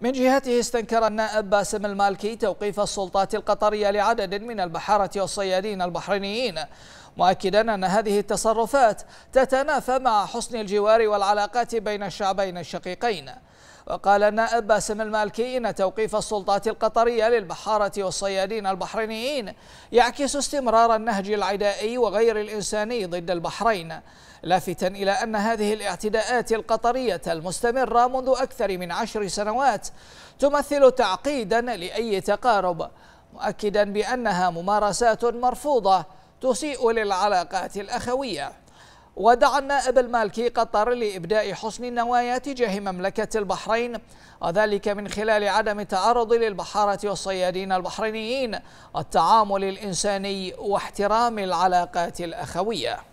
من جهته استنكر النائب باسم المالكي توقيف السلطات القطرية لعدد من البحارة والصيادين البحرينيين مؤكدا أن هذه التصرفات تتنافى مع حسن الجوار والعلاقات بين الشعبين الشقيقين وقال أن باسم المالكي أن توقيف السلطات القطرية للبحارة والصيادين البحرينيين يعكس استمرار النهج العدائي وغير الإنساني ضد البحرين لافتا إلى أن هذه الاعتداءات القطرية المستمرة منذ أكثر من عشر سنوات تمثل تعقيدا لأي تقارب مؤكدا بأنها ممارسات مرفوضة تسيء للعلاقات الأخوية ودعا النائب المالكي قطر لإبداء حسن النوايا تجاه مملكة البحرين وذلك من خلال عدم التعرض للبحارة والصيادين البحرينيين التعامل الإنساني واحترام العلاقات الأخوية